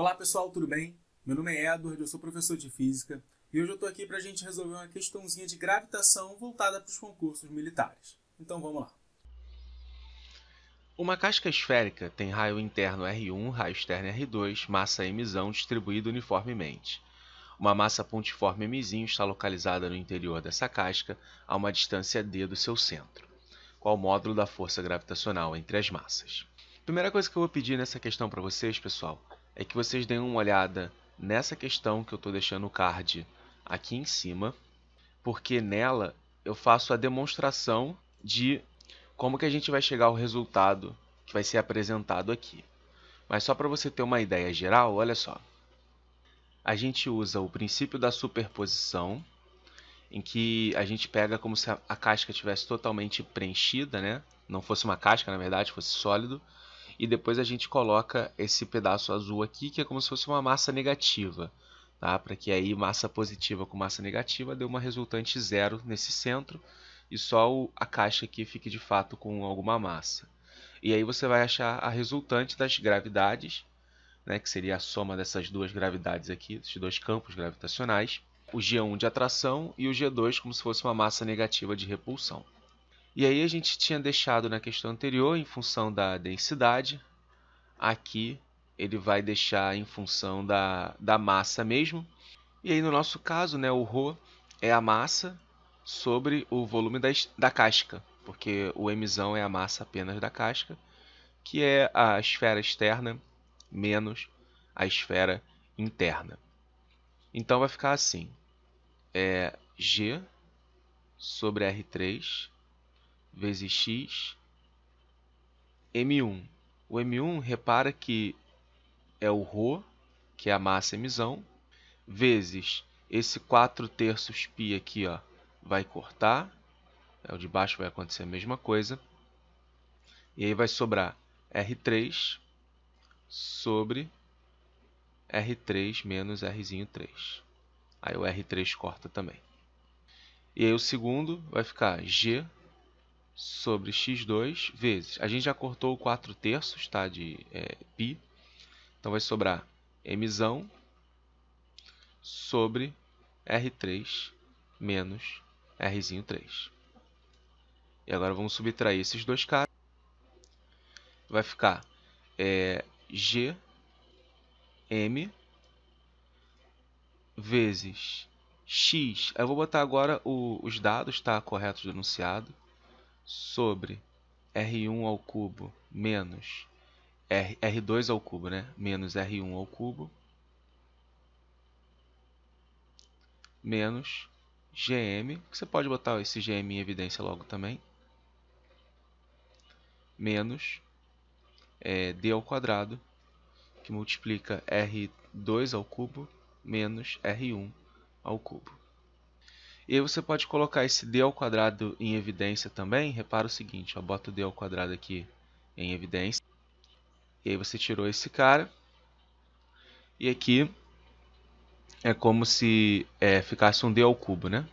Olá pessoal, tudo bem? Meu nome é Edward, eu sou professor de Física e hoje eu estou aqui para a gente resolver uma questãozinha de gravitação voltada para os concursos militares. Então vamos lá. Uma casca esférica tem raio interno R1, raio externo R2, massa M distribuída uniformemente. Uma massa pontiforme M está localizada no interior dessa casca a uma distância d do seu centro, qual o módulo da força gravitacional entre as massas. Primeira coisa que eu vou pedir nessa questão para vocês, pessoal, é que vocês deem uma olhada nessa questão que eu estou deixando o card aqui em cima, porque nela eu faço a demonstração de como que a gente vai chegar ao resultado que vai ser apresentado aqui. Mas só para você ter uma ideia geral, olha só. A gente usa o princípio da superposição, em que a gente pega como se a casca tivesse totalmente preenchida, né? Não fosse uma casca, na verdade, fosse sólido e depois a gente coloca esse pedaço azul aqui, que é como se fosse uma massa negativa, tá? para que aí massa positiva com massa negativa dê uma resultante zero nesse centro, e só a caixa aqui fique de fato com alguma massa. E aí você vai achar a resultante das gravidades, né, que seria a soma dessas duas gravidades aqui, dos dois campos gravitacionais, o G1 de atração e o G2 como se fosse uma massa negativa de repulsão. E aí a gente tinha deixado na questão anterior em função da densidade. Aqui ele vai deixar em função da, da massa mesmo. E aí no nosso caso, né, o ρ é a massa sobre o volume da, da casca, porque o emissão é a massa apenas da casca, que é a esfera externa menos a esfera interna. Então vai ficar assim, é G sobre R3 vezes x, m1. O m1, repara que é o ρ, que é a massa emissão, vezes esse 4 terços π aqui, ó, vai cortar, é, o de baixo vai acontecer a mesma coisa, e aí vai sobrar R3 sobre R3 menos Rzinho 3. Aí o R3 corta também. E aí o segundo vai ficar G sobre x2 vezes. A gente já cortou 4 terços tá, de é, π, então vai sobrar m sobre r3 menos r3. E agora vamos subtrair esses dois caras. Vai ficar é, g m vezes x. Eu vou botar agora o, os dados tá, corretos do enunciado sobre r1 ao cubo menos r, 2 ao cubo, né? Menos r1 ao cubo menos gm, que você pode botar esse gm em evidência logo também, menos é, d ao quadrado, que multiplica r2 ao cubo menos r1 ao cubo. E aí você pode colocar esse d ao quadrado em evidência também. Repara o seguinte, ó, bota o d ao quadrado aqui em evidência. E aí você tirou esse cara. E aqui é como se é, ficasse um d ao cubo, né?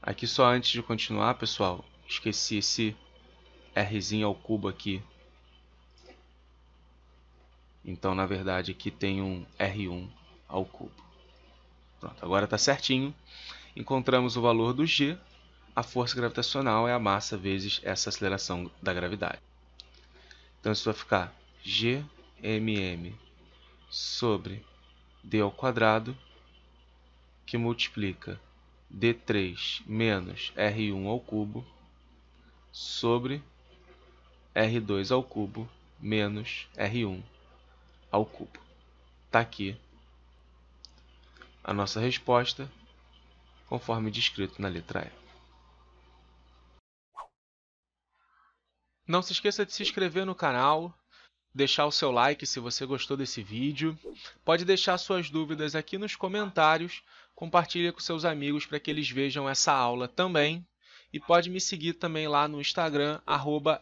Aqui só antes de continuar, pessoal, esqueci esse rzinho ao cubo aqui. Então, na verdade, aqui tem um r1 ao cubo. Pronto, agora está certinho. Encontramos o valor do g. A força gravitacional é a massa vezes essa aceleração da gravidade. Então isso vai ficar gmm sobre d ao quadrado que multiplica d3 menos r1 ao cubo sobre r2 ao cubo menos r1 ao cubo. Está aqui a nossa resposta, conforme descrito na letra E. Não se esqueça de se inscrever no canal, deixar o seu like se você gostou desse vídeo. Pode deixar suas dúvidas aqui nos comentários, compartilha com seus amigos para que eles vejam essa aula também. E pode me seguir também lá no Instagram, arroba